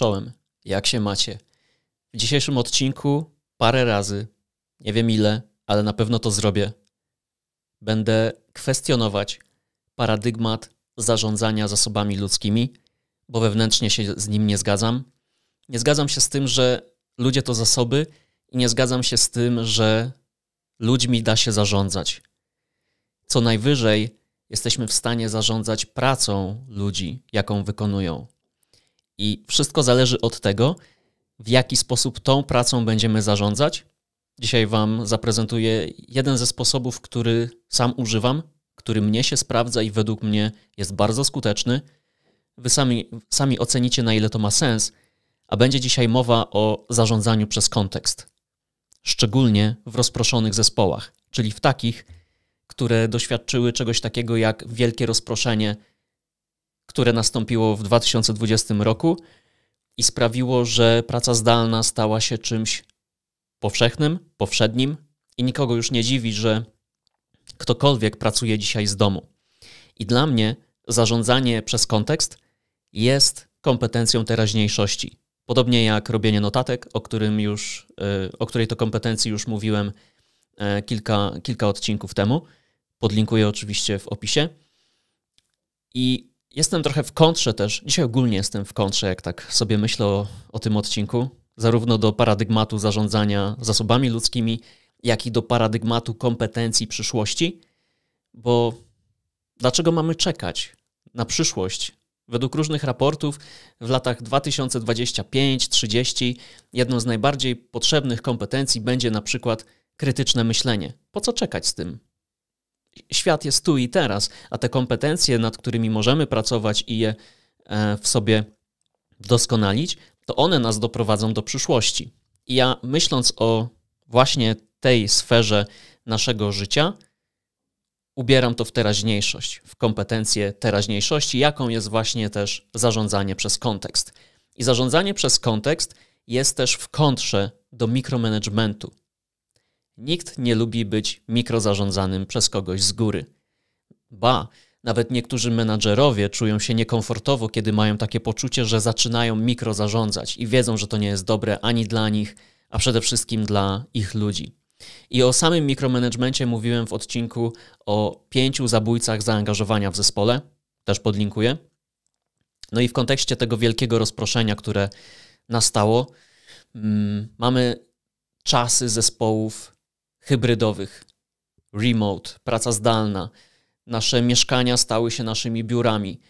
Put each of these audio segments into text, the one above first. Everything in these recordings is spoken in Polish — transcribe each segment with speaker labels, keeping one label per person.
Speaker 1: Czołem, jak się macie? W dzisiejszym odcinku parę razy, nie wiem ile, ale na pewno to zrobię, będę kwestionować paradygmat zarządzania zasobami ludzkimi, bo wewnętrznie się z nim nie zgadzam. Nie zgadzam się z tym, że ludzie to zasoby i nie zgadzam się z tym, że ludźmi da się zarządzać. Co najwyżej jesteśmy w stanie zarządzać pracą ludzi, jaką wykonują. I wszystko zależy od tego, w jaki sposób tą pracą będziemy zarządzać. Dzisiaj Wam zaprezentuję jeden ze sposobów, który sam używam, który mnie się sprawdza i według mnie jest bardzo skuteczny. Wy sami, sami ocenicie, na ile to ma sens, a będzie dzisiaj mowa o zarządzaniu przez kontekst, szczególnie w rozproszonych zespołach, czyli w takich, które doświadczyły czegoś takiego jak wielkie rozproszenie które nastąpiło w 2020 roku i sprawiło, że praca zdalna stała się czymś powszechnym, powszednim i nikogo już nie dziwi, że ktokolwiek pracuje dzisiaj z domu. I dla mnie zarządzanie przez kontekst jest kompetencją teraźniejszości. Podobnie jak robienie notatek, o, którym już, y, o której to kompetencji już mówiłem y, kilka, kilka odcinków temu. Podlinkuję oczywiście w opisie. I Jestem trochę w kontrze też. Dzisiaj ogólnie jestem w kontrze, jak tak sobie myślę o, o tym odcinku, zarówno do paradygmatu zarządzania zasobami ludzkimi, jak i do paradygmatu kompetencji przyszłości, bo dlaczego mamy czekać na przyszłość? Według różnych raportów w latach 2025-30 jedną z najbardziej potrzebnych kompetencji będzie na przykład krytyczne myślenie. Po co czekać z tym? Świat jest tu i teraz, a te kompetencje, nad którymi możemy pracować i je e, w sobie doskonalić, to one nas doprowadzą do przyszłości. I ja myśląc o właśnie tej sferze naszego życia, ubieram to w teraźniejszość, w kompetencje teraźniejszości, jaką jest właśnie też zarządzanie przez kontekst. I zarządzanie przez kontekst jest też w kontrze do mikromanagementu, Nikt nie lubi być mikrozarządzanym przez kogoś z góry. Ba, nawet niektórzy menadżerowie czują się niekomfortowo, kiedy mają takie poczucie, że zaczynają mikrozarządzać i wiedzą, że to nie jest dobre ani dla nich, a przede wszystkim dla ich ludzi. I o samym mikromanagemencie mówiłem w odcinku o pięciu zabójcach zaangażowania w zespole, też podlinkuję. No i w kontekście tego wielkiego rozproszenia, które nastało, mm, mamy czasy zespołów hybrydowych, remote, praca zdalna. Nasze mieszkania stały się naszymi biurami,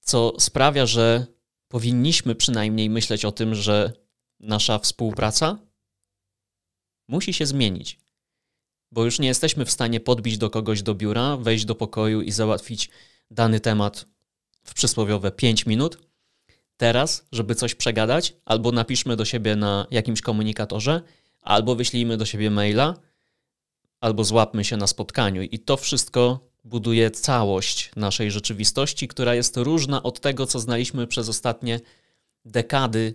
Speaker 1: co sprawia, że powinniśmy przynajmniej myśleć o tym, że nasza współpraca musi się zmienić, bo już nie jesteśmy w stanie podbić do kogoś do biura, wejść do pokoju i załatwić dany temat w przysłowiowe 5 minut. Teraz, żeby coś przegadać, albo napiszmy do siebie na jakimś komunikatorze, albo wyślijmy do siebie maila albo złapmy się na spotkaniu. I to wszystko buduje całość naszej rzeczywistości, która jest różna od tego, co znaliśmy przez ostatnie dekady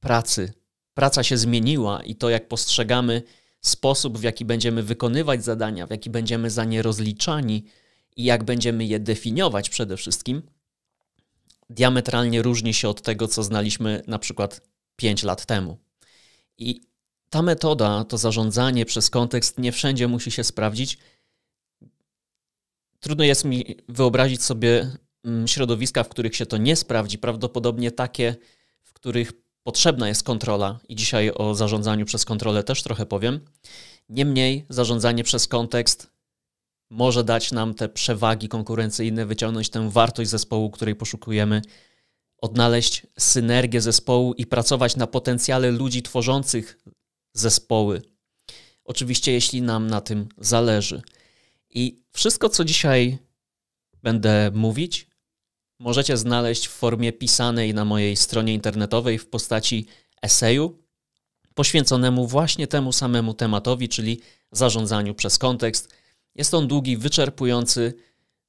Speaker 1: pracy. Praca się zmieniła i to, jak postrzegamy sposób, w jaki będziemy wykonywać zadania, w jaki będziemy za nie rozliczani i jak będziemy je definiować przede wszystkim, diametralnie różni się od tego, co znaliśmy na przykład 5 lat temu. I ta metoda, to zarządzanie przez kontekst nie wszędzie musi się sprawdzić. Trudno jest mi wyobrazić sobie mm, środowiska, w których się to nie sprawdzi, prawdopodobnie takie, w których potrzebna jest kontrola i dzisiaj o zarządzaniu przez kontrolę też trochę powiem. Niemniej zarządzanie przez kontekst może dać nam te przewagi konkurencyjne, wyciągnąć tę wartość zespołu, której poszukujemy, odnaleźć synergię zespołu i pracować na potencjale ludzi tworzących zespoły. Oczywiście, jeśli nam na tym zależy. I wszystko, co dzisiaj będę mówić, możecie znaleźć w formie pisanej na mojej stronie internetowej w postaci eseju poświęconemu właśnie temu samemu tematowi, czyli zarządzaniu przez kontekst. Jest on długi, wyczerpujący,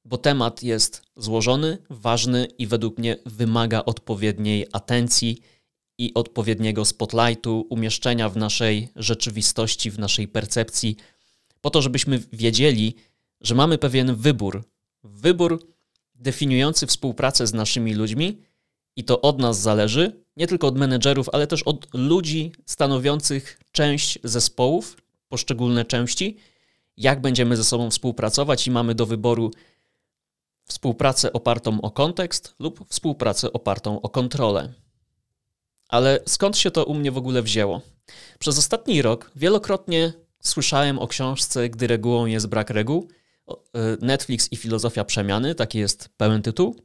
Speaker 1: bo temat jest złożony, ważny i według mnie wymaga odpowiedniej atencji i odpowiedniego spotlightu, umieszczenia w naszej rzeczywistości, w naszej percepcji, po to, żebyśmy wiedzieli, że mamy pewien wybór. Wybór definiujący współpracę z naszymi ludźmi i to od nas zależy, nie tylko od menedżerów, ale też od ludzi stanowiących część zespołów, poszczególne części, jak będziemy ze sobą współpracować i mamy do wyboru współpracę opartą o kontekst lub współpracę opartą o kontrolę. Ale skąd się to u mnie w ogóle wzięło? Przez ostatni rok wielokrotnie słyszałem o książce, gdy regułą jest brak reguł. E, Netflix i filozofia przemiany, taki jest pełen tytuł.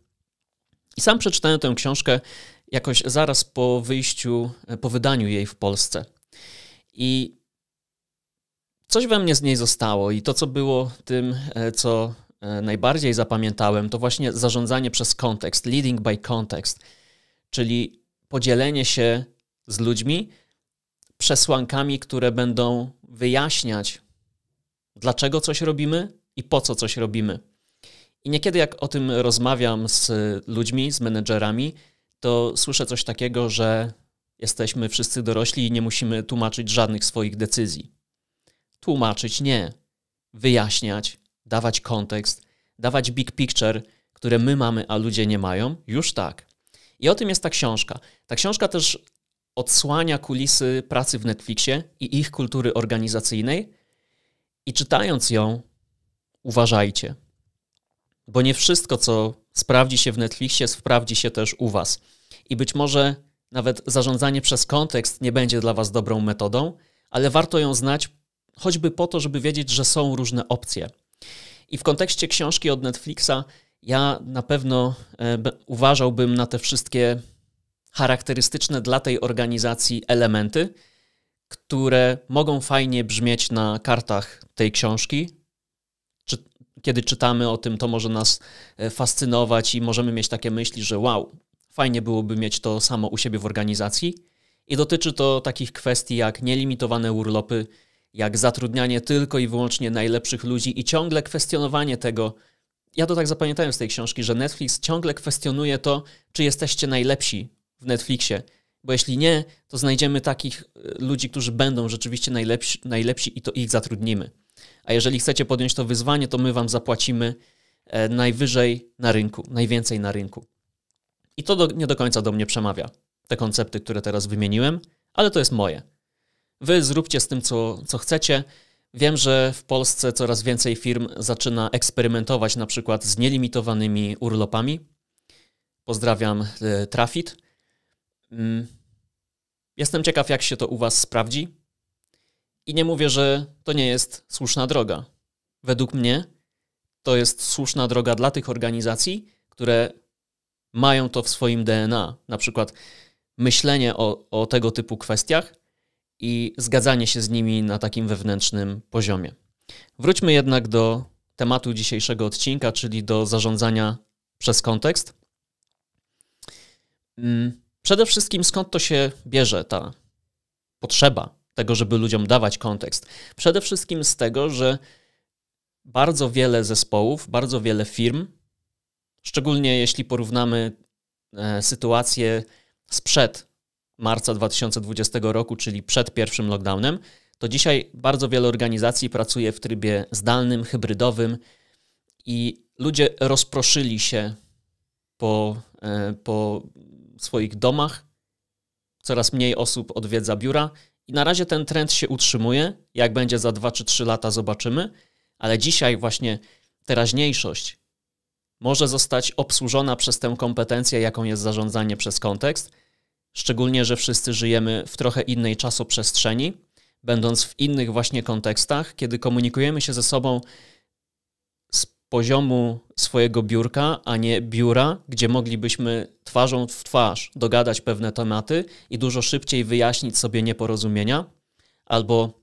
Speaker 1: I sam przeczytałem tę książkę jakoś zaraz po wyjściu, e, po wydaniu jej w Polsce. I coś we mnie z niej zostało, i to, co było tym, e, co najbardziej zapamiętałem, to właśnie zarządzanie przez kontekst, leading by context, czyli podzielenie się z ludźmi przesłankami, które będą wyjaśniać, dlaczego coś robimy i po co coś robimy. I niekiedy, jak o tym rozmawiam z ludźmi, z menedżerami, to słyszę coś takiego, że jesteśmy wszyscy dorośli i nie musimy tłumaczyć żadnych swoich decyzji. Tłumaczyć nie, wyjaśniać, dawać kontekst, dawać big picture, które my mamy, a ludzie nie mają, już tak. I o tym jest ta książka. Ta książka też odsłania kulisy pracy w Netflixie i ich kultury organizacyjnej. I czytając ją, uważajcie, bo nie wszystko, co sprawdzi się w Netflixie, sprawdzi się też u Was. I być może nawet zarządzanie przez kontekst nie będzie dla Was dobrą metodą, ale warto ją znać choćby po to, żeby wiedzieć, że są różne opcje. I w kontekście książki od Netflixa ja na pewno e, uważałbym na te wszystkie charakterystyczne dla tej organizacji elementy, które mogą fajnie brzmieć na kartach tej książki. kiedy czytamy o tym, to może nas e, fascynować i możemy mieć takie myśli, że wow, fajnie byłoby mieć to samo u siebie w organizacji. I dotyczy to takich kwestii jak nielimitowane urlopy, jak zatrudnianie tylko i wyłącznie najlepszych ludzi i ciągle kwestionowanie tego, ja to tak zapamiętałem z tej książki, że Netflix ciągle kwestionuje to, czy jesteście najlepsi w Netflixie. Bo jeśli nie, to znajdziemy takich y, ludzi, którzy będą rzeczywiście najlepsi, najlepsi i to ich zatrudnimy. A jeżeli chcecie podjąć to wyzwanie, to my wam zapłacimy e, najwyżej na rynku, najwięcej na rynku. I to do, nie do końca do mnie przemawia, te koncepty, które teraz wymieniłem, ale to jest moje. Wy zróbcie z tym, co, co chcecie. Wiem, że w Polsce coraz więcej firm zaczyna eksperymentować na przykład z nielimitowanymi urlopami. Pozdrawiam e, Trafit. Mm, jestem ciekaw, jak się to u Was sprawdzi. I nie mówię, że to nie jest słuszna droga. Według mnie to jest słuszna droga dla tych organizacji, które mają to w swoim DNA. Na przykład myślenie o, o tego typu kwestiach i zgadzanie się z nimi na takim wewnętrznym poziomie. Wróćmy jednak do tematu dzisiejszego odcinka, czyli do zarządzania przez kontekst. Mm, przede wszystkim skąd to się bierze ta potrzeba tego, żeby ludziom dawać kontekst? Przede wszystkim z tego, że bardzo wiele zespołów, bardzo wiele firm, szczególnie jeśli porównamy e, sytuację sprzed marca 2020 roku, czyli przed pierwszym lockdownem, to dzisiaj bardzo wiele organizacji pracuje w trybie zdalnym, hybrydowym i ludzie rozproszyli się po, e, po swoich domach. Coraz mniej osób odwiedza biura i na razie ten trend się utrzymuje. Jak będzie za 2 czy 3 lata, zobaczymy. Ale dzisiaj właśnie teraźniejszość może zostać obsłużona przez tę kompetencję, jaką jest zarządzanie przez kontekst – Szczególnie, że wszyscy żyjemy w trochę innej czasoprzestrzeni, będąc w innych właśnie kontekstach, kiedy komunikujemy się ze sobą z poziomu swojego biurka, a nie biura, gdzie moglibyśmy twarzą w twarz dogadać pewne tematy i dużo szybciej wyjaśnić sobie nieporozumienia, albo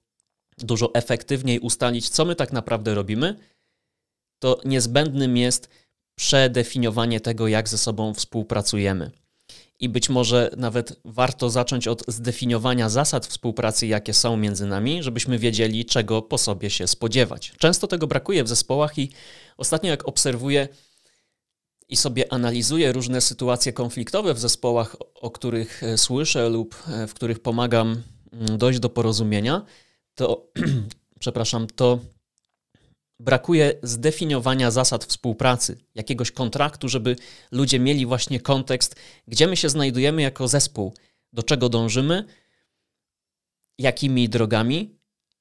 Speaker 1: dużo efektywniej ustalić, co my tak naprawdę robimy, to niezbędnym jest przedefiniowanie tego, jak ze sobą współpracujemy i być może nawet warto zacząć od zdefiniowania zasad współpracy, jakie są między nami, żebyśmy wiedzieli, czego po sobie się spodziewać. Często tego brakuje w zespołach i ostatnio jak obserwuję i sobie analizuję różne sytuacje konfliktowe w zespołach, o których e, słyszę lub e, w których pomagam mm, dojść do porozumienia, to przepraszam, to brakuje zdefiniowania zasad współpracy, jakiegoś kontraktu, żeby ludzie mieli właśnie kontekst, gdzie my się znajdujemy jako zespół, do czego dążymy, jakimi drogami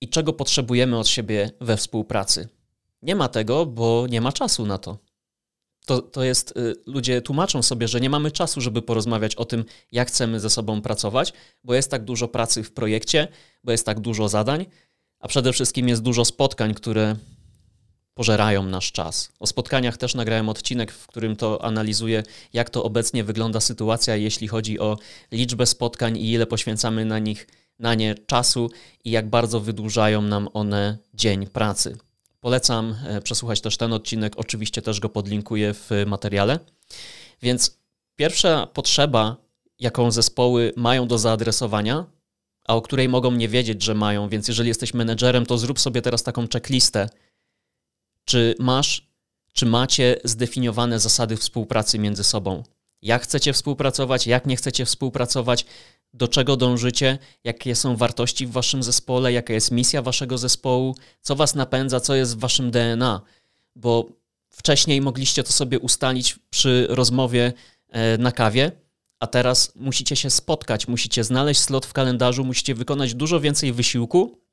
Speaker 1: i czego potrzebujemy od siebie we współpracy. Nie ma tego, bo nie ma czasu na to. To, to jest, y, ludzie tłumaczą sobie, że nie mamy czasu, żeby porozmawiać o tym, jak chcemy ze sobą pracować, bo jest tak dużo pracy w projekcie, bo jest tak dużo zadań, a przede wszystkim jest dużo spotkań, które pożerają nasz czas. O spotkaniach też nagrałem odcinek, w którym to analizuję, jak to obecnie wygląda sytuacja, jeśli chodzi o liczbę spotkań i ile poświęcamy na nich na nie czasu i jak bardzo wydłużają nam one dzień pracy. Polecam e, przesłuchać też ten odcinek, oczywiście też go podlinkuję w materiale. Więc pierwsza potrzeba, jaką zespoły mają do zaadresowania, a o której mogą nie wiedzieć, że mają, więc jeżeli jesteś menedżerem, to zrób sobie teraz taką checklistę, czy masz, czy macie zdefiniowane zasady współpracy między sobą? Jak chcecie współpracować, jak nie chcecie współpracować, do czego dążycie, jakie są wartości w waszym zespole, jaka jest misja waszego zespołu, co was napędza, co jest w waszym DNA, bo wcześniej mogliście to sobie ustalić przy rozmowie e, na kawie, a teraz musicie się spotkać, musicie znaleźć slot w kalendarzu, musicie wykonać dużo więcej wysiłku,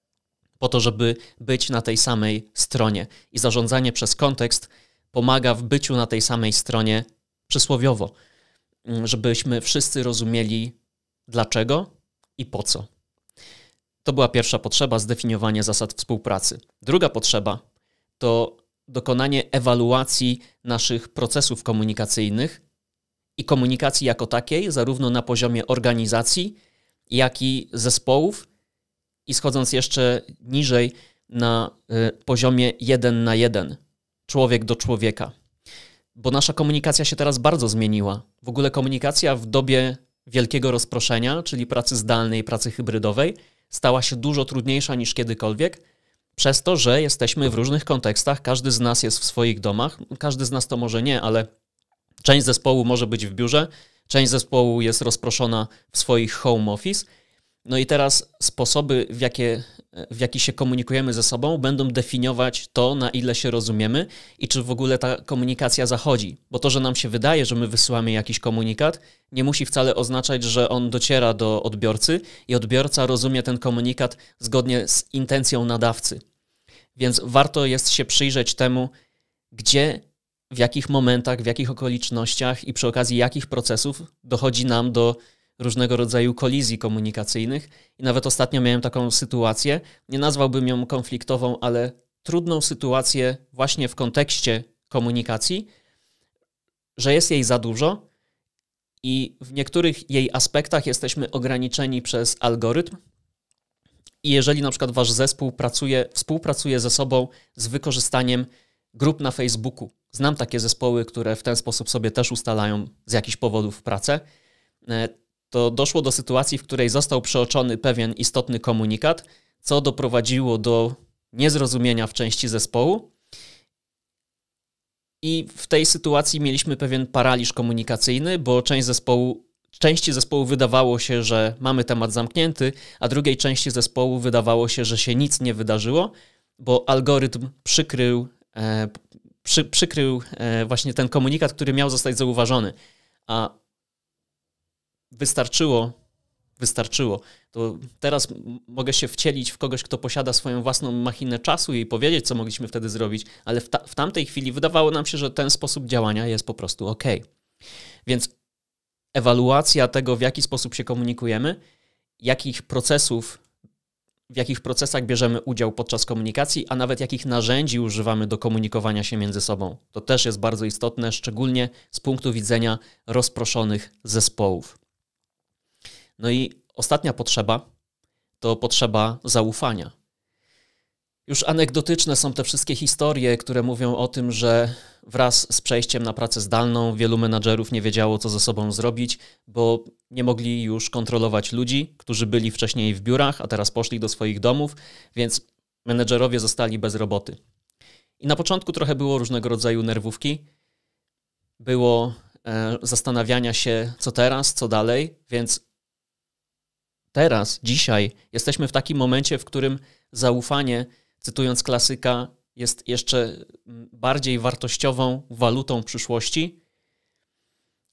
Speaker 1: po to, żeby być na tej samej stronie. I zarządzanie przez kontekst pomaga w byciu na tej samej stronie przysłowiowo, mm, żebyśmy wszyscy rozumieli dlaczego i po co. To była pierwsza potrzeba zdefiniowanie zasad współpracy. Druga potrzeba to dokonanie ewaluacji naszych procesów komunikacyjnych i komunikacji jako takiej, zarówno na poziomie organizacji, jak i zespołów, i schodząc jeszcze niżej na y, poziomie jeden na jeden, człowiek do człowieka. Bo nasza komunikacja się teraz bardzo zmieniła. W ogóle komunikacja w dobie wielkiego rozproszenia, czyli pracy zdalnej, pracy hybrydowej, stała się dużo trudniejsza niż kiedykolwiek, przez to, że jesteśmy w różnych kontekstach, każdy z nas jest w swoich domach, każdy z nas to może nie, ale część zespołu może być w biurze, część zespołu jest rozproszona w swoich home office no i teraz sposoby, w, jakie, w jaki się komunikujemy ze sobą, będą definiować to, na ile się rozumiemy i czy w ogóle ta komunikacja zachodzi. Bo to, że nam się wydaje, że my wysyłamy jakiś komunikat, nie musi wcale oznaczać, że on dociera do odbiorcy i odbiorca rozumie ten komunikat zgodnie z intencją nadawcy. Więc warto jest się przyjrzeć temu, gdzie, w jakich momentach, w jakich okolicznościach i przy okazji jakich procesów dochodzi nam do różnego rodzaju kolizji komunikacyjnych. I nawet ostatnio miałem taką sytuację, nie nazwałbym ją konfliktową, ale trudną sytuację właśnie w kontekście komunikacji, że jest jej za dużo i w niektórych jej aspektach jesteśmy ograniczeni przez algorytm. I jeżeli na przykład wasz zespół pracuje, współpracuje ze sobą z wykorzystaniem grup na Facebooku, znam takie zespoły, które w ten sposób sobie też ustalają z jakichś powodów pracę, e, to doszło do sytuacji, w której został przeoczony pewien istotny komunikat, co doprowadziło do niezrozumienia w części zespołu. I w tej sytuacji mieliśmy pewien paraliż komunikacyjny, bo część zespołu, części zespołu wydawało się, że mamy temat zamknięty, a drugiej części zespołu wydawało się, że się nic nie wydarzyło, bo algorytm przykrył, e, przy, przykrył e, właśnie ten komunikat, który miał zostać zauważony. A wystarczyło, wystarczyło. To teraz mogę się wcielić w kogoś, kto posiada swoją własną machinę czasu i powiedzieć, co mogliśmy wtedy zrobić, ale w, ta, w tamtej chwili wydawało nam się, że ten sposób działania jest po prostu ok. Więc ewaluacja tego, w jaki sposób się komunikujemy, jakich procesów, w jakich procesach bierzemy udział podczas komunikacji, a nawet jakich narzędzi używamy do komunikowania się między sobą. To też jest bardzo istotne, szczególnie z punktu widzenia rozproszonych zespołów. No i ostatnia potrzeba to potrzeba zaufania. Już anegdotyczne są te wszystkie historie, które mówią o tym, że wraz z przejściem na pracę zdalną wielu menadżerów nie wiedziało, co ze sobą zrobić, bo nie mogli już kontrolować ludzi, którzy byli wcześniej w biurach, a teraz poszli do swoich domów, więc menedżerowie zostali bez roboty. I na początku trochę było różnego rodzaju nerwówki, było e, zastanawiania się, co teraz, co dalej, więc teraz, dzisiaj jesteśmy w takim momencie, w którym zaufanie, cytując klasyka, jest jeszcze mm, bardziej wartościową walutą przyszłości.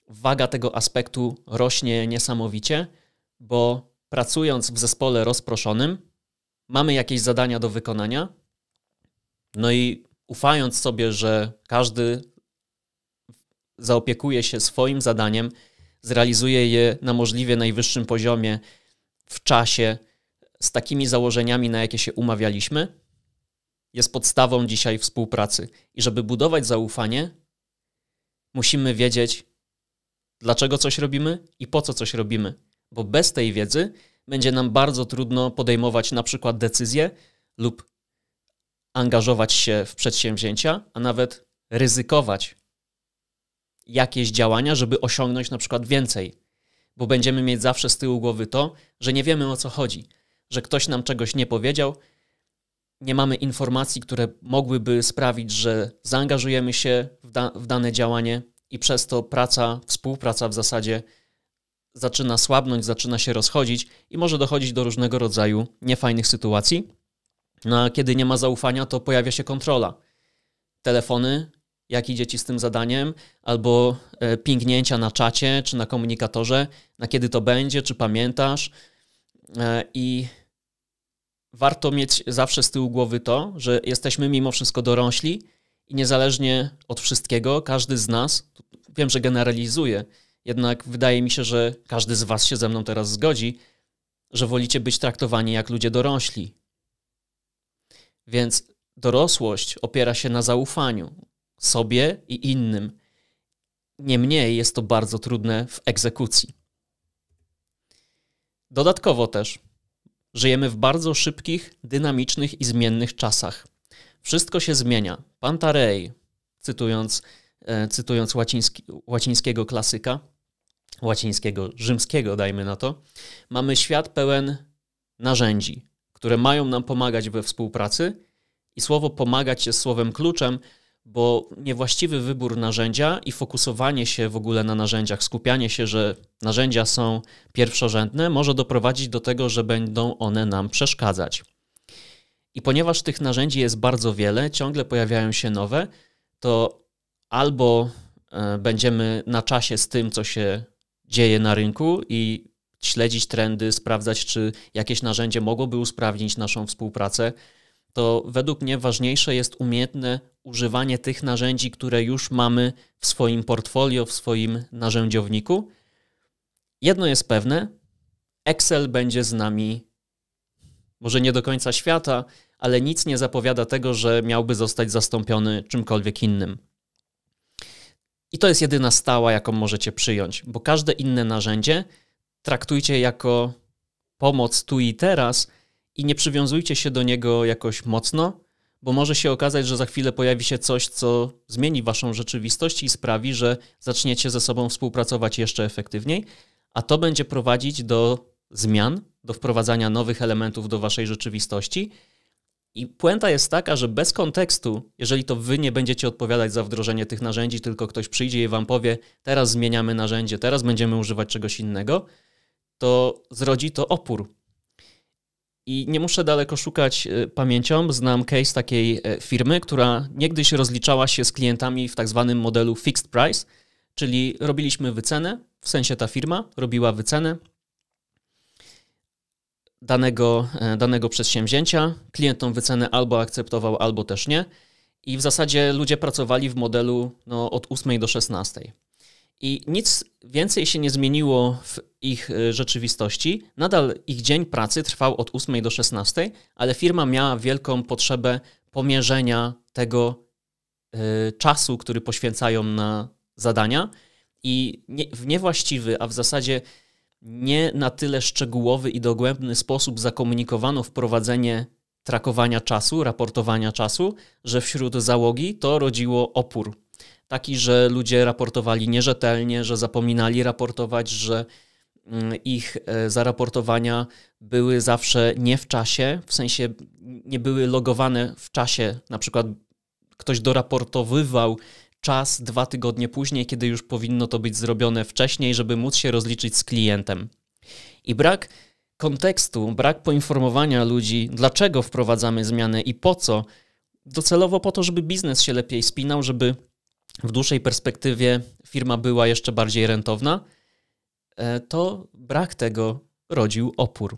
Speaker 1: Waga tego aspektu rośnie niesamowicie, bo pracując w zespole rozproszonym, mamy jakieś zadania do wykonania, no i ufając sobie, że każdy zaopiekuje się swoim zadaniem, zrealizuje je na możliwie najwyższym poziomie, w czasie z takimi założeniami, na jakie się umawialiśmy, jest podstawą dzisiaj współpracy. I żeby budować zaufanie, musimy wiedzieć, dlaczego coś robimy i po co coś robimy, bo bez tej wiedzy będzie nam bardzo trudno podejmować na przykład decyzje lub angażować się w przedsięwzięcia, a nawet ryzykować jakieś działania, żeby osiągnąć na przykład więcej bo będziemy mieć zawsze z tyłu głowy to, że nie wiemy o co chodzi, że ktoś nam czegoś nie powiedział, nie mamy informacji, które mogłyby sprawić, że zaangażujemy się w, da w dane działanie i przez to praca, współpraca w zasadzie zaczyna słabnąć, zaczyna się rozchodzić i może dochodzić do różnego rodzaju niefajnych sytuacji. No a kiedy nie ma zaufania, to pojawia się kontrola. Telefony jak idzie ci z tym zadaniem, albo e, pingnięcia na czacie czy na komunikatorze, na kiedy to będzie, czy pamiętasz. E, I warto mieć zawsze z tyłu głowy to, że jesteśmy mimo wszystko dorośli i niezależnie od wszystkiego, każdy z nas, wiem, że generalizuję, jednak wydaje mi się, że każdy z Was się ze mną teraz zgodzi, że wolicie być traktowani jak ludzie dorośli. Więc dorosłość opiera się na zaufaniu, sobie i innym. Niemniej jest to bardzo trudne w egzekucji. Dodatkowo też żyjemy w bardzo szybkich, dynamicznych i zmiennych czasach. Wszystko się zmienia. Pantarei, cytując, e, cytując łaciński, łacińskiego klasyka, łacińskiego, rzymskiego, dajmy na to, mamy świat pełen narzędzi, które mają nam pomagać we współpracy, i słowo pomagać jest słowem kluczem, bo niewłaściwy wybór narzędzia i fokusowanie się w ogóle na narzędziach, skupianie się, że narzędzia są pierwszorzędne, może doprowadzić do tego, że będą one nam przeszkadzać. I ponieważ tych narzędzi jest bardzo wiele, ciągle pojawiają się nowe, to albo e, będziemy na czasie z tym, co się dzieje na rynku i śledzić trendy, sprawdzać, czy jakieś narzędzie mogłoby usprawnić naszą współpracę, to według mnie ważniejsze jest umiejętne używanie tych narzędzi, które już mamy w swoim portfolio, w swoim narzędziowniku. Jedno jest pewne: Excel będzie z nami może nie do końca świata, ale nic nie zapowiada tego, że miałby zostać zastąpiony czymkolwiek innym. I to jest jedyna stała, jaką możecie przyjąć, bo każde inne narzędzie traktujcie jako pomoc tu i teraz, i nie przywiązujcie się do niego jakoś mocno, bo może się okazać, że za chwilę pojawi się coś, co zmieni waszą rzeczywistość i sprawi, że zaczniecie ze sobą współpracować jeszcze efektywniej, a to będzie prowadzić do zmian, do wprowadzania nowych elementów do waszej rzeczywistości. I puenta jest taka, że bez kontekstu, jeżeli to wy nie będziecie odpowiadać za wdrożenie tych narzędzi, tylko ktoś przyjdzie i wam powie, teraz zmieniamy narzędzie, teraz będziemy używać czegoś innego, to zrodzi to opór i nie muszę daleko szukać e, pamięcią. Znam case takiej e, firmy, która niegdyś rozliczała się z klientami w tak zwanym modelu fixed price, czyli robiliśmy wycenę, w sensie ta firma robiła wycenę danego, e, danego przedsięwzięcia. Klient tą wycenę albo akceptował, albo też nie. I w zasadzie ludzie pracowali w modelu no, od 8 do 16. I nic więcej się nie zmieniło w ich y, rzeczywistości. Nadal ich dzień pracy trwał od 8 do 16, ale firma miała wielką potrzebę pomierzenia tego y, czasu, który poświęcają na zadania. I nie, w niewłaściwy, a w zasadzie nie na tyle szczegółowy i dogłębny sposób zakomunikowano wprowadzenie trakowania czasu, raportowania czasu, że wśród załogi to rodziło opór taki, że ludzie raportowali nierzetelnie, że zapominali raportować, że mm, ich e, zaraportowania były zawsze nie w czasie, w sensie nie były logowane w czasie. Na przykład ktoś doraportowywał czas dwa tygodnie później, kiedy już powinno to być zrobione wcześniej, żeby móc się rozliczyć z klientem. I brak kontekstu, brak poinformowania ludzi, dlaczego wprowadzamy zmiany i po co, docelowo po to, żeby biznes się lepiej spinał, żeby w dłuższej perspektywie firma była jeszcze bardziej rentowna, e, to brak tego rodził opór.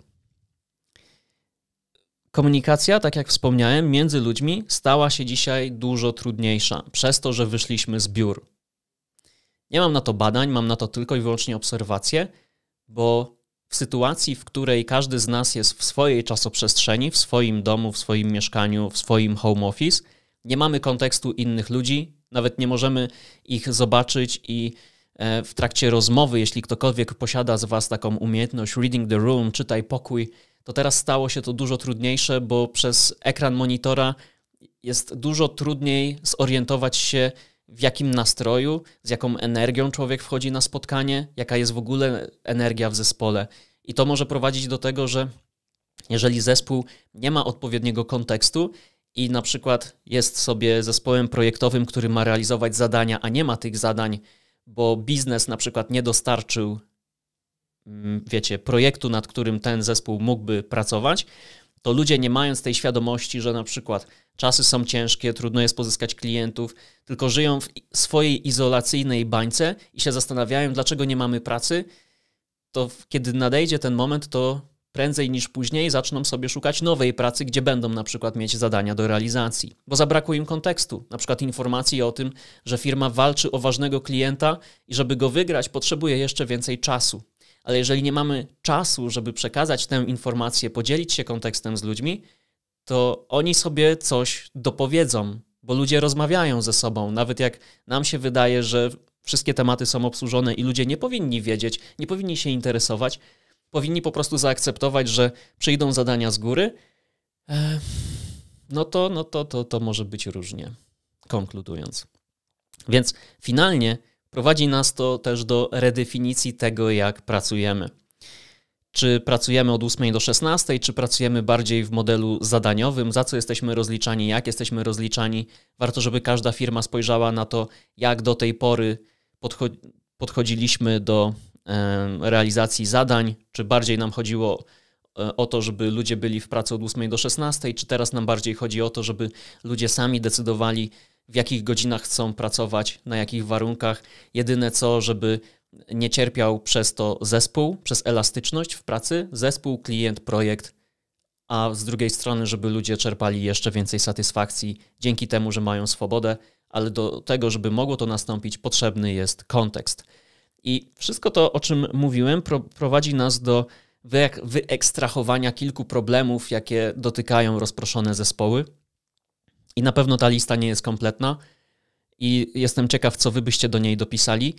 Speaker 1: Komunikacja, tak jak wspomniałem, między ludźmi stała się dzisiaj dużo trudniejsza przez to, że wyszliśmy z biur. Nie mam na to badań, mam na to tylko i wyłącznie obserwacje, bo w sytuacji, w której każdy z nas jest w swojej czasoprzestrzeni, w swoim domu, w swoim mieszkaniu, w swoim home office, nie mamy kontekstu innych ludzi, nawet nie możemy ich zobaczyć i e, w trakcie rozmowy, jeśli ktokolwiek posiada z Was taką umiejętność reading the room, czytaj pokój, to teraz stało się to dużo trudniejsze, bo przez ekran monitora jest dużo trudniej zorientować się, w jakim nastroju, z jaką energią człowiek wchodzi na spotkanie, jaka jest w ogóle energia w zespole. I to może prowadzić do tego, że jeżeli zespół nie ma odpowiedniego kontekstu, i na przykład jest sobie zespołem projektowym, który ma realizować zadania, a nie ma tych zadań, bo biznes na przykład nie dostarczył, mm, wiecie, projektu, nad którym ten zespół mógłby pracować, to ludzie nie mając tej świadomości, że na przykład czasy są ciężkie, trudno jest pozyskać klientów, tylko żyją w swojej izolacyjnej bańce i się zastanawiają, dlaczego nie mamy pracy, to kiedy nadejdzie ten moment, to prędzej niż później zaczną sobie szukać nowej pracy, gdzie będą na przykład mieć zadania do realizacji, bo zabrakło im kontekstu, na przykład informacji o tym, że firma walczy o ważnego klienta i żeby go wygrać potrzebuje jeszcze więcej czasu. Ale jeżeli nie mamy czasu, żeby przekazać tę informację, podzielić się kontekstem z ludźmi, to oni sobie coś dopowiedzą, bo ludzie rozmawiają ze sobą, nawet jak nam się wydaje, że wszystkie tematy są obsłużone i ludzie nie powinni wiedzieć, nie powinni się interesować, powinni po prostu zaakceptować, że przyjdą zadania z góry, e, no to, no to, to, to może być różnie. Konkludując. Więc finalnie prowadzi nas to też do redefinicji tego, jak pracujemy. Czy pracujemy od 8 do 16, czy pracujemy bardziej w modelu zadaniowym, za co jesteśmy rozliczani, jak jesteśmy rozliczani. Warto, żeby każda firma spojrzała na to, jak do tej pory podcho- podchodziliśmy do realizacji zadań, czy bardziej nam chodziło e, o to, żeby ludzie byli w pracy od 8 do 16, czy teraz nam bardziej chodzi o to, żeby ludzie sami decydowali, w jakich godzinach chcą pracować, na jakich warunkach. Jedyne co, żeby nie cierpiał przez to zespół, przez elastyczność w pracy, zespół, klient, projekt, a z drugiej strony, żeby ludzie czerpali jeszcze więcej satysfakcji dzięki temu, że mają swobodę, ale do tego, żeby mogło to nastąpić, potrzebny jest kontekst. I wszystko to, o czym mówiłem, pro prowadzi nas do wyekstrahowania kilku problemów, jakie dotykają rozproszone zespoły. I na pewno ta lista nie jest kompletna i jestem ciekaw, co wy byście do niej dopisali.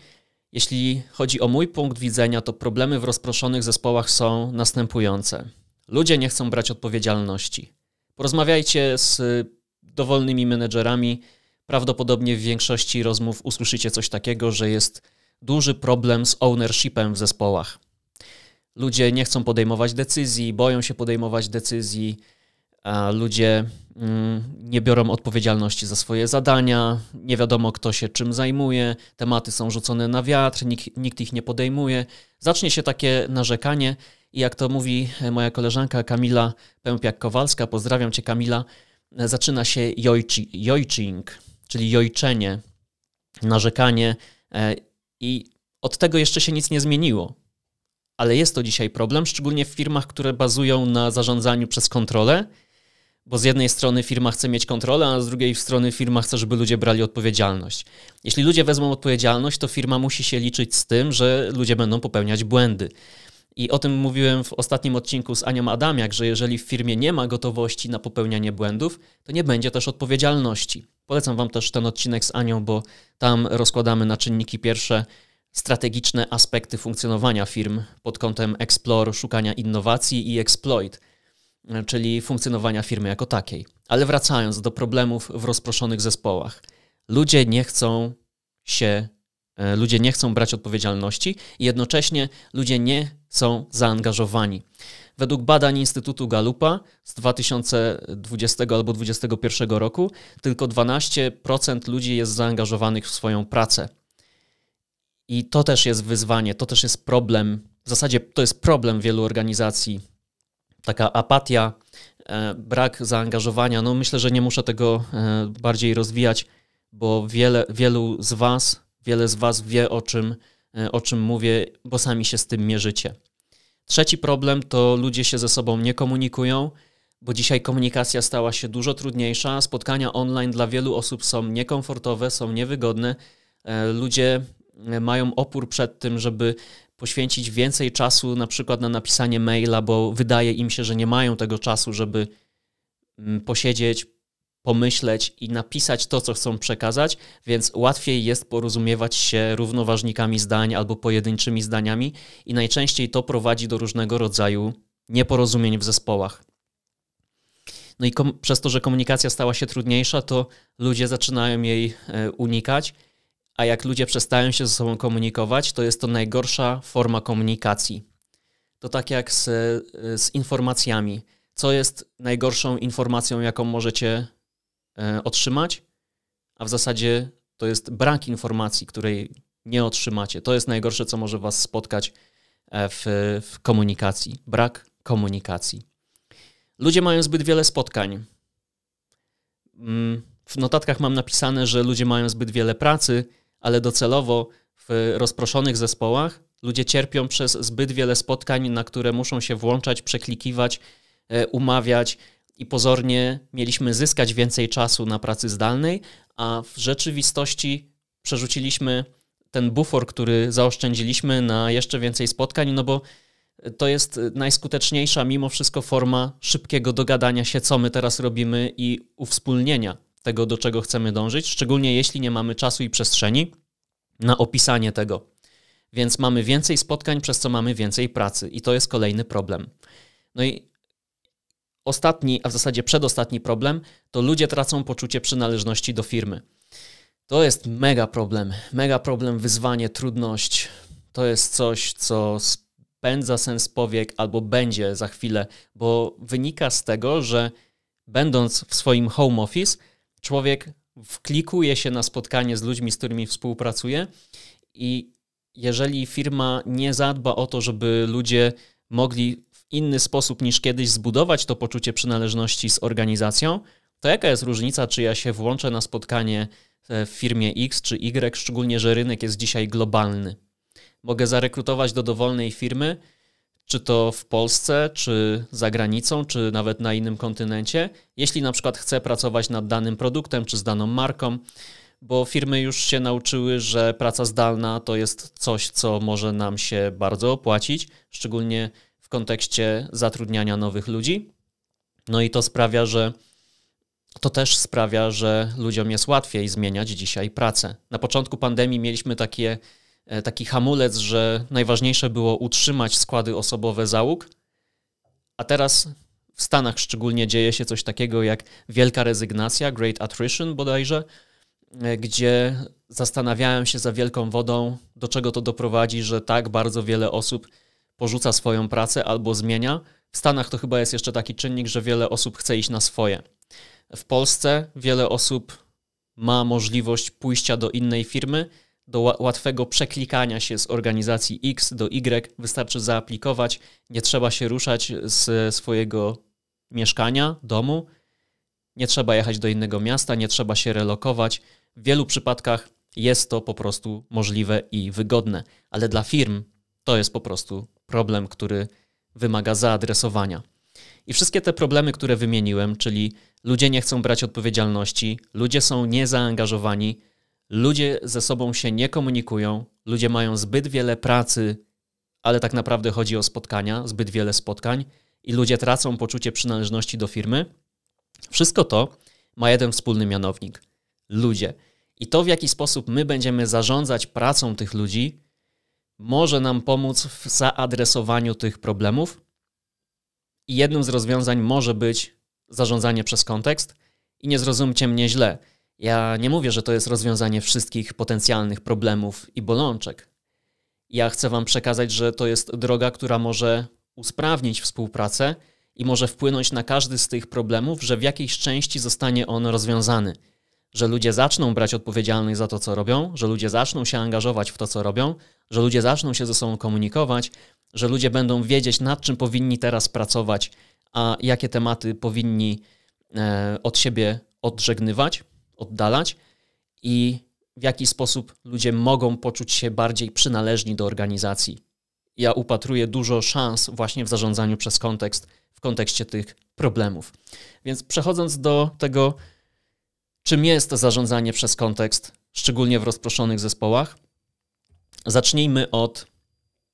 Speaker 1: Jeśli chodzi o mój punkt widzenia, to problemy w rozproszonych zespołach są następujące. Ludzie nie chcą brać odpowiedzialności. Porozmawiajcie z dowolnymi menedżerami. Prawdopodobnie w większości rozmów usłyszycie coś takiego, że jest duży problem z ownershipem w zespołach. Ludzie nie chcą podejmować decyzji, boją się podejmować decyzji, ludzie mm, nie biorą odpowiedzialności za swoje zadania, nie wiadomo kto się czym zajmuje, tematy są rzucone na wiatr, nikt, nikt ich nie podejmuje. Zacznie się takie narzekanie i jak to mówi moja koleżanka Kamila Pępiak-Kowalska, pozdrawiam cię Kamila, zaczyna się jojci, czyli jojczenie, narzekanie e, i od tego jeszcze się nic nie zmieniło. Ale jest to dzisiaj problem, szczególnie w firmach, które bazują na zarządzaniu przez kontrolę, bo z jednej strony firma chce mieć kontrolę, a z drugiej strony firma chce, żeby ludzie brali odpowiedzialność. Jeśli ludzie wezmą odpowiedzialność, to firma musi się liczyć z tym, że ludzie będą popełniać błędy. I o tym mówiłem w ostatnim odcinku z Anią Adamiak, że jeżeli w firmie nie ma gotowości na popełnianie błędów, to nie będzie też odpowiedzialności. Polecam Wam też ten odcinek z Anią, bo tam rozkładamy na czynniki pierwsze strategiczne aspekty funkcjonowania firm pod kątem explore, szukania innowacji i exploit, czyli funkcjonowania firmy jako takiej. Ale wracając do problemów w rozproszonych zespołach. Ludzie nie chcą się, e, ludzie nie chcą brać odpowiedzialności i jednocześnie ludzie nie są zaangażowani. Według badań Instytutu Galupa z 2020 albo 2021 roku tylko 12% ludzi jest zaangażowanych w swoją pracę. I to też jest wyzwanie, to też jest problem. W zasadzie to jest problem wielu organizacji. Taka apatia, e, brak zaangażowania. No myślę, że nie muszę tego e, bardziej rozwijać, bo wiele, wielu z Was, wiele z Was wie o czym, e, o czym mówię, bo sami się z tym mierzycie. Trzeci problem to ludzie się ze sobą nie komunikują, bo dzisiaj komunikacja stała się dużo trudniejsza. Spotkania online dla wielu osób są niekomfortowe, są niewygodne. E, ludzie e, mają opór przed tym, żeby poświęcić więcej czasu na przykład na napisanie maila, bo wydaje im się, że nie mają tego czasu, żeby mm, posiedzieć, pomyśleć i napisać to, co chcą przekazać, więc łatwiej jest porozumiewać się równoważnikami zdań albo pojedynczymi zdaniami i najczęściej to prowadzi do różnego rodzaju nieporozumień w zespołach. No i przez to, że komunikacja stała się trudniejsza, to ludzie zaczynają jej e, unikać, a jak ludzie przestają się ze sobą komunikować, to jest to najgorsza forma komunikacji. To tak jak z, e, z informacjami. Co jest najgorszą informacją, jaką możecie E, otrzymać, a w zasadzie to jest brak informacji, której nie otrzymacie. To jest najgorsze, co może Was spotkać e, w, w komunikacji. Brak komunikacji. Ludzie mają zbyt wiele spotkań. Mm, w notatkach mam napisane, że ludzie mają zbyt wiele pracy, ale docelowo w rozproszonych zespołach ludzie cierpią przez zbyt wiele spotkań, na które muszą się włączać, przeklikiwać, e, umawiać, i pozornie mieliśmy zyskać więcej czasu na pracy zdalnej, a w rzeczywistości przerzuciliśmy ten bufor, który zaoszczędziliśmy na jeszcze więcej spotkań, no bo to jest najskuteczniejsza mimo wszystko forma szybkiego dogadania się, co my teraz robimy i uwspólnienia tego, do czego chcemy dążyć, szczególnie jeśli nie mamy czasu i przestrzeni na opisanie tego. Więc mamy więcej spotkań, przez co mamy więcej pracy i to jest kolejny problem. No i ostatni, a w zasadzie przedostatni problem, to ludzie tracą poczucie przynależności do firmy. To jest mega problem, mega problem, wyzwanie, trudność. To jest coś, co spędza sens powiek albo będzie za chwilę, bo wynika z tego, że będąc w swoim home office, człowiek wklikuje się na spotkanie z ludźmi, z którymi współpracuje i jeżeli firma nie zadba o to, żeby ludzie mogli inny sposób niż kiedyś zbudować to poczucie przynależności z organizacją, to jaka jest różnica, czy ja się włączę na spotkanie e, w firmie X czy Y, szczególnie, że rynek jest dzisiaj globalny? Mogę zarekrutować do dowolnej firmy, czy to w Polsce, czy za granicą, czy nawet na innym kontynencie, jeśli na przykład chcę pracować nad danym produktem czy z daną marką, bo firmy już się nauczyły, że praca zdalna to jest coś, co może nam się bardzo opłacić, szczególnie kontekście zatrudniania nowych ludzi. No i to sprawia, że to też sprawia, że ludziom jest łatwiej zmieniać dzisiaj pracę. Na początku pandemii mieliśmy takie, e, taki hamulec, że najważniejsze było utrzymać składy osobowe załóg, a teraz w Stanach szczególnie dzieje się coś takiego jak wielka rezygnacja, great attrition bodajże, e, gdzie zastanawiałem się za wielką wodą, do czego to doprowadzi, że tak bardzo wiele osób porzuca swoją pracę albo zmienia. W Stanach to chyba jest jeszcze taki czynnik, że wiele osób chce iść na swoje. W Polsce wiele osób ma możliwość pójścia do innej firmy, do łatwego przeklikania się z organizacji X do Y. Wystarczy zaaplikować, nie trzeba się ruszać z swojego mieszkania, domu, nie trzeba jechać do innego miasta, nie trzeba się relokować. W wielu przypadkach jest to po prostu możliwe i wygodne, ale dla firm to jest po prostu problem, który wymaga zaadresowania. I wszystkie te problemy, które wymieniłem, czyli ludzie nie chcą brać odpowiedzialności, ludzie są niezaangażowani, ludzie ze sobą się nie komunikują, ludzie mają zbyt wiele pracy, ale tak naprawdę chodzi o spotkania, zbyt wiele spotkań i ludzie tracą poczucie przynależności do firmy. Wszystko to ma jeden wspólny mianownik ludzie. I to, w jaki sposób my będziemy zarządzać pracą tych ludzi, może nam pomóc w zaadresowaniu tych problemów. I jednym z rozwiązań może być zarządzanie przez kontekst. I nie zrozumcie mnie źle. Ja nie mówię, że to jest rozwiązanie wszystkich potencjalnych problemów i bolączek. Ja chcę Wam przekazać, że to jest droga, która może usprawnić współpracę i może wpłynąć na każdy z tych problemów, że w jakiejś części zostanie on rozwiązany że ludzie zaczną brać odpowiedzialność za to, co robią, że ludzie zaczną się angażować w to, co robią, że ludzie zaczną się ze sobą komunikować, że ludzie będą wiedzieć, nad czym powinni teraz pracować, a jakie tematy powinni e, od siebie odżegnywać, oddalać i w jaki sposób ludzie mogą poczuć się bardziej przynależni do organizacji. Ja upatruję dużo szans właśnie w zarządzaniu przez kontekst, w kontekście tych problemów. Więc przechodząc do tego czym jest zarządzanie przez kontekst, szczególnie w rozproszonych zespołach. Zacznijmy od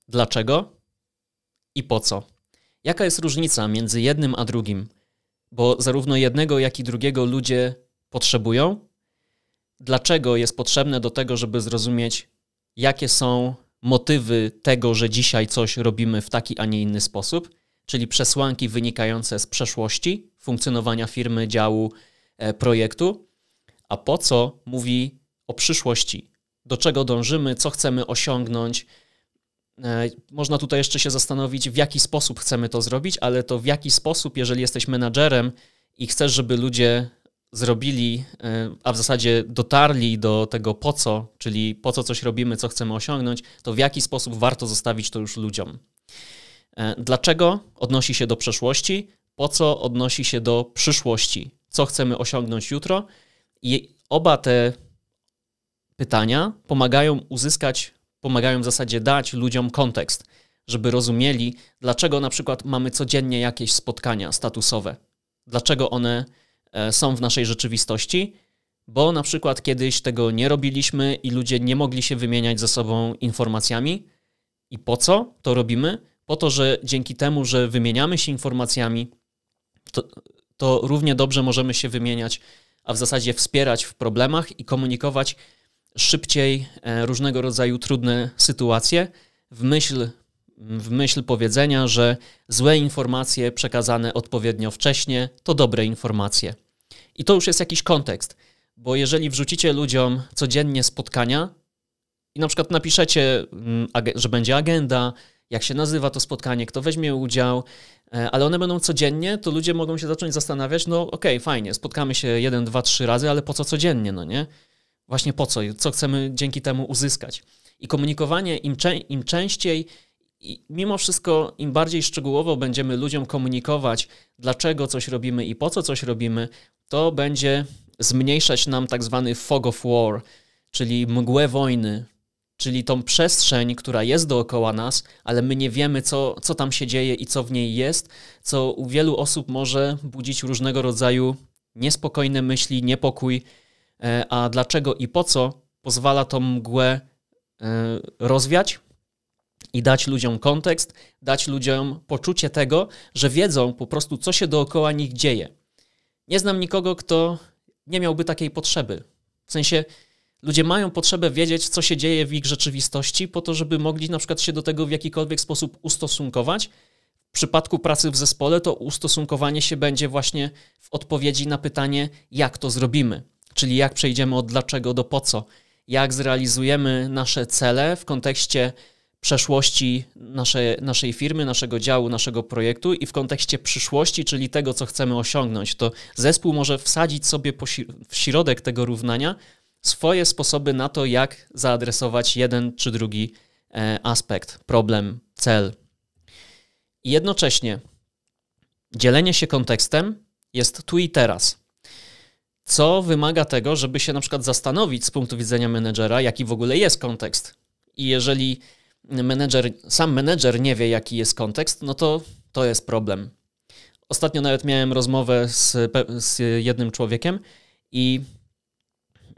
Speaker 1: dlaczego i po co. Jaka jest różnica między jednym a drugim? Bo zarówno jednego, jak i drugiego ludzie potrzebują. Dlaczego jest potrzebne do tego, żeby zrozumieć, jakie są motywy tego, że dzisiaj coś robimy w taki, a nie inny sposób, czyli przesłanki wynikające z przeszłości, funkcjonowania firmy, działu, e, projektu a po co mówi o przyszłości, do czego dążymy, co chcemy osiągnąć. E, można tutaj jeszcze się zastanowić, w jaki sposób chcemy to zrobić, ale to w jaki sposób, jeżeli jesteś menadżerem i chcesz, żeby ludzie zrobili, e, a w zasadzie dotarli do tego po co, czyli po co coś robimy, co chcemy osiągnąć, to w jaki sposób warto zostawić to już ludziom. E, dlaczego odnosi się do przeszłości? Po co odnosi się do przyszłości? Co chcemy osiągnąć jutro? I oba te pytania pomagają uzyskać, pomagają w zasadzie dać ludziom kontekst, żeby rozumieli, dlaczego na przykład mamy codziennie jakieś spotkania statusowe, dlaczego one e, są w naszej rzeczywistości, bo na przykład kiedyś tego nie robiliśmy i ludzie nie mogli się wymieniać ze sobą informacjami. I po co to robimy? Po to, że dzięki temu, że wymieniamy się informacjami, to, to równie dobrze możemy się wymieniać a w zasadzie wspierać w problemach i komunikować szybciej e, różnego rodzaju trudne sytuacje w myśl, w myśl powiedzenia, że złe informacje przekazane odpowiednio wcześnie to dobre informacje. I to już jest jakiś kontekst, bo jeżeli wrzucicie ludziom codziennie spotkania i na przykład napiszecie, mm, że będzie agenda, jak się nazywa to spotkanie, kto weźmie udział, E, ale one będą codziennie, to ludzie mogą się zacząć zastanawiać, no okej, okay, fajnie, spotkamy się jeden, dwa, trzy razy, ale po co codziennie, no nie? Właśnie po co? Co chcemy dzięki temu uzyskać? I komunikowanie im, im częściej, i mimo wszystko, im bardziej szczegółowo będziemy ludziom komunikować, dlaczego coś robimy i po co coś robimy, to będzie zmniejszać nam tak zwany fog of war, czyli mgłę wojny, czyli tą przestrzeń, która jest dookoła nas, ale my nie wiemy, co, co tam się dzieje i co w niej jest, co u wielu osób może budzić różnego rodzaju niespokojne myśli, niepokój, e, a dlaczego i po co pozwala tą mgłę e, rozwiać i dać ludziom kontekst, dać ludziom poczucie tego, że wiedzą po prostu, co się dookoła nich dzieje. Nie znam nikogo, kto nie miałby takiej potrzeby. W sensie, Ludzie mają potrzebę wiedzieć, co się dzieje w ich rzeczywistości, po to, żeby mogli na przykład się do tego w jakikolwiek sposób ustosunkować. W przypadku pracy w zespole to ustosunkowanie się będzie właśnie w odpowiedzi na pytanie, jak to zrobimy, czyli jak przejdziemy od dlaczego do po co, jak zrealizujemy nasze cele w kontekście przeszłości nasze, naszej firmy, naszego działu, naszego projektu i w kontekście przyszłości, czyli tego, co chcemy osiągnąć. To zespół może wsadzić sobie w środek tego równania swoje sposoby na to, jak zaadresować jeden czy drugi e, aspekt, problem, cel. jednocześnie dzielenie się kontekstem jest tu i teraz. Co wymaga tego, żeby się na przykład zastanowić z punktu widzenia menedżera, jaki w ogóle jest kontekst. I jeżeli menedżer, sam menedżer nie wie, jaki jest kontekst, no to to jest problem. Ostatnio nawet miałem rozmowę z, z jednym człowiekiem i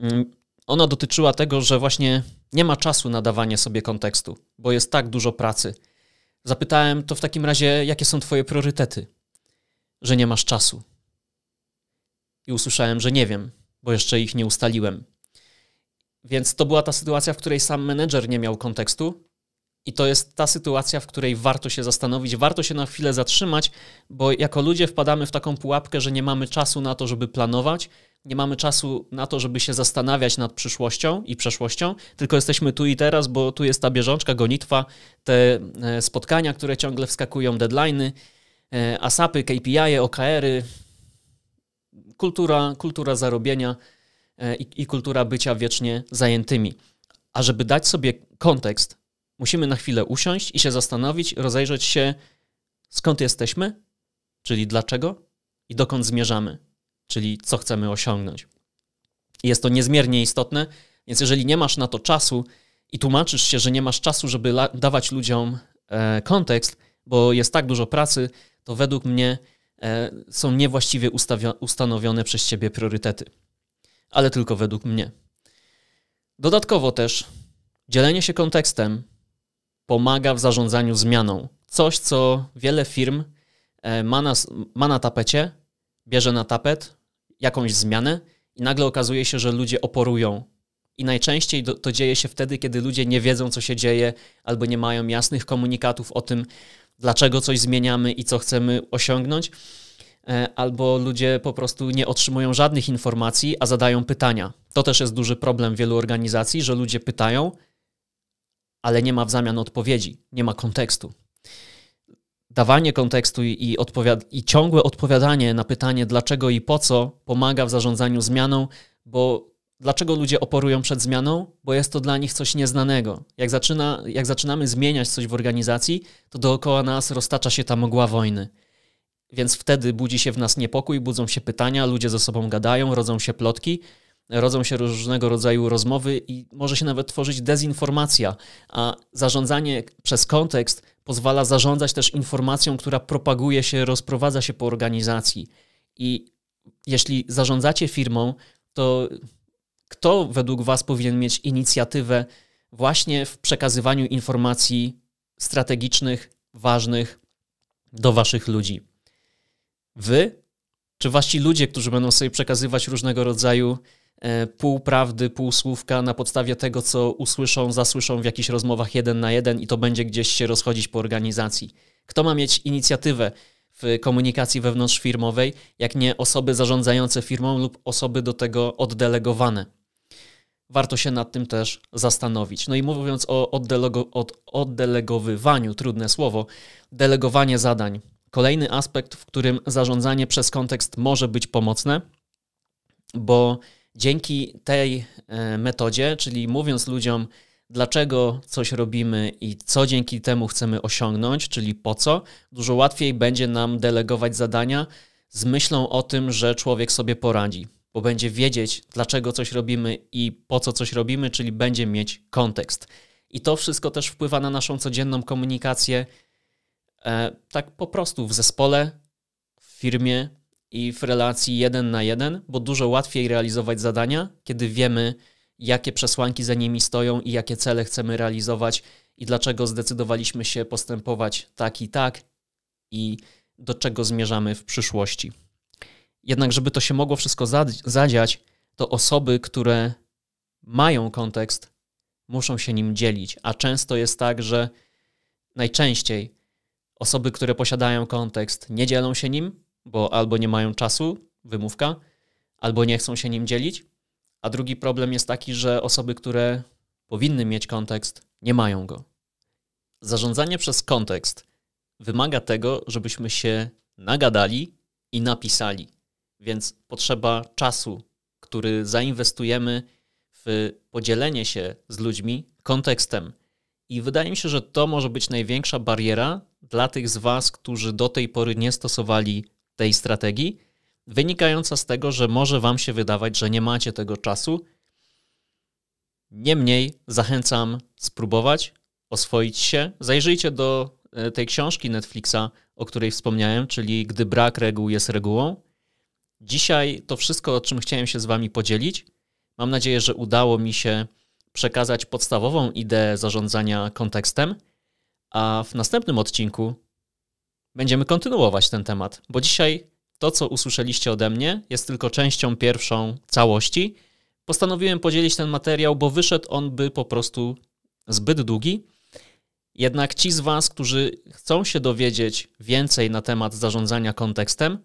Speaker 1: Mm, ona dotyczyła tego, że właśnie nie ma czasu na dawanie sobie kontekstu, bo jest tak dużo pracy. Zapytałem to w takim razie, jakie są Twoje priorytety, że nie masz czasu. I usłyszałem, że nie wiem, bo jeszcze ich nie ustaliłem. Więc to była ta sytuacja, w której sam menedżer nie miał kontekstu, i to jest ta sytuacja, w której warto się zastanowić, warto się na chwilę zatrzymać, bo jako ludzie wpadamy w taką pułapkę, że nie mamy czasu na to, żeby planować, nie mamy czasu na to, żeby się zastanawiać nad przyszłością i przeszłością, tylko jesteśmy tu i teraz, bo tu jest ta bieżączka, gonitwa, te e, spotkania, które ciągle wskakują, deadlines, e, ASAPy, KPI, -e, OKR-y, kultura, kultura zarobienia e, i, i kultura bycia wiecznie zajętymi. A żeby dać sobie kontekst musimy na chwilę usiąść i się zastanowić, rozejrzeć się, skąd jesteśmy, czyli dlaczego i dokąd zmierzamy, czyli co chcemy osiągnąć. Jest to niezmiernie istotne, więc jeżeli nie masz na to czasu i tłumaczysz się, że nie masz czasu, żeby dawać ludziom e, kontekst, bo jest tak dużo pracy, to według mnie e, są niewłaściwie ustanowione przez ciebie priorytety. Ale tylko według mnie. Dodatkowo też dzielenie się kontekstem pomaga w zarządzaniu zmianą. Coś, co wiele firm e, ma na, ma na tapecie, bierze na tapet jakąś zmianę i nagle okazuje się, że ludzie oporują. I najczęściej to dzieje się wtedy, kiedy ludzie nie wiedzą, co się dzieje, albo nie mają jasnych komunikatów o tym, dlaczego coś zmieniamy i co chcemy osiągnąć, e, albo ludzie po prostu nie otrzymują żadnych informacji, a zadają pytania. To też jest duży problem wielu organizacji, że ludzie pytają, ale nie ma w zamian odpowiedzi, nie ma kontekstu. Dawanie kontekstu i, i ciągłe odpowiadanie na pytanie, dlaczego i po co, pomaga w zarządzaniu zmianą, bo dlaczego ludzie oporują przed zmianą? Bo jest to dla nich coś nieznanego. Jak, zaczyna, jak zaczynamy zmieniać coś w organizacji, to dookoła nas roztacza się ta mgła wojny. Więc wtedy budzi się w nas niepokój, budzą się pytania, ludzie ze sobą gadają, rodzą się plotki, rodzą się różnego rodzaju rozmowy i może się nawet tworzyć dezinformacja, a zarządzanie przez kontekst pozwala zarządzać też informacją, która propaguje się, rozprowadza się po organizacji. I jeśli zarządzacie firmą, to kto według Was powinien mieć inicjatywę właśnie w przekazywaniu informacji strategicznych, ważnych do Waszych ludzi? Wy, czy Wasi ludzie, którzy będą sobie przekazywać różnego rodzaju E, półprawdy, półsłówka na podstawie tego, co usłyszą, zasłyszą w jakichś rozmowach jeden na jeden i to będzie gdzieś się rozchodzić po organizacji. Kto ma mieć inicjatywę w komunikacji wewnątrzfirmowej, jak nie osoby zarządzające firmą lub osoby do tego oddelegowane? Warto się nad tym też zastanowić. No i mówiąc o oddelego, od oddelegowywaniu, trudne słowo, delegowanie zadań. Kolejny aspekt, w którym zarządzanie przez kontekst może być pomocne, bo Dzięki tej e, metodzie, czyli mówiąc ludziom, dlaczego coś robimy i co dzięki temu chcemy osiągnąć, czyli po co, dużo łatwiej będzie nam delegować zadania z myślą o tym, że człowiek sobie poradzi, bo będzie wiedzieć, dlaczego coś robimy i po co coś robimy, czyli będzie mieć kontekst. I to wszystko też wpływa na naszą codzienną komunikację, e, tak po prostu w zespole, w firmie, i w relacji jeden na jeden, bo dużo łatwiej realizować zadania, kiedy wiemy, jakie przesłanki za nimi stoją i jakie cele chcemy realizować i dlaczego zdecydowaliśmy się postępować tak i tak i do czego zmierzamy w przyszłości. Jednak, żeby to się mogło wszystko zadziać, to osoby, które mają kontekst, muszą się nim dzielić, a często jest tak, że najczęściej osoby, które posiadają kontekst, nie dzielą się nim, bo albo nie mają czasu, wymówka, albo nie chcą się nim dzielić. A drugi problem jest taki, że osoby, które powinny mieć kontekst, nie mają go. Zarządzanie przez kontekst wymaga tego, żebyśmy się nagadali i napisali. Więc potrzeba czasu, który zainwestujemy w podzielenie się z ludźmi kontekstem. I wydaje mi się, że to może być największa bariera dla tych z Was, którzy do tej pory nie stosowali tej strategii, wynikająca z tego, że może Wam się wydawać, że nie macie tego czasu. Niemniej zachęcam spróbować, oswoić się. Zajrzyjcie do e, tej książki Netflixa, o której wspomniałem, czyli Gdy brak reguł jest regułą. Dzisiaj to wszystko, o czym chciałem się z Wami podzielić. Mam nadzieję, że udało mi się przekazać podstawową ideę zarządzania kontekstem, a w następnym odcinku będziemy kontynuować ten temat, bo dzisiaj to, co usłyszeliście ode mnie, jest tylko częścią pierwszą całości. Postanowiłem podzielić ten materiał, bo wyszedł on by po prostu zbyt długi. Jednak ci z Was, którzy chcą się dowiedzieć więcej na temat zarządzania kontekstem,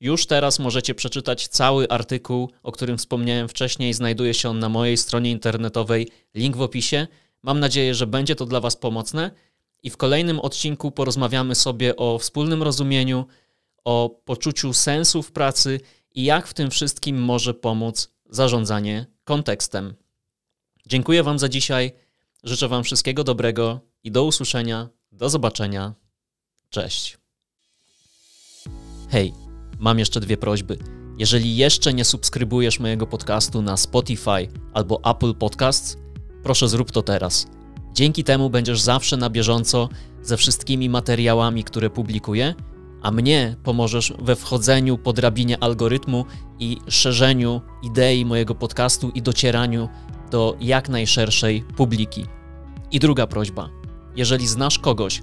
Speaker 1: już teraz możecie przeczytać cały artykuł, o którym wspomniałem wcześniej. Znajduje się on na mojej stronie internetowej, link w opisie. Mam nadzieję, że będzie to dla Was pomocne. I w kolejnym odcinku porozmawiamy sobie o wspólnym rozumieniu, o poczuciu sensu w pracy i jak w tym wszystkim może pomóc zarządzanie kontekstem. Dziękuję Wam za dzisiaj. Życzę Wam wszystkiego dobrego i do usłyszenia, do zobaczenia. Cześć. Hej, mam jeszcze dwie prośby. Jeżeli jeszcze nie subskrybujesz mojego podcastu na Spotify albo Apple Podcasts, proszę zrób to teraz Dzięki temu będziesz zawsze na bieżąco ze wszystkimi materiałami, które publikuję, a mnie pomożesz we wchodzeniu po drabinie algorytmu i szerzeniu idei mojego podcastu i docieraniu do jak najszerszej publiki. I druga prośba: jeżeli znasz kogoś,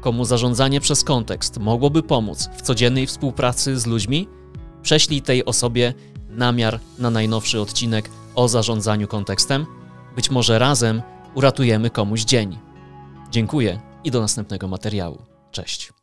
Speaker 1: komu zarządzanie przez kontekst mogłoby pomóc w codziennej współpracy z ludźmi, prześlij tej osobie namiar na najnowszy odcinek o zarządzaniu kontekstem. Być może razem uratujemy komuś dzień. Dziękuję i do następnego materiału. Cześć.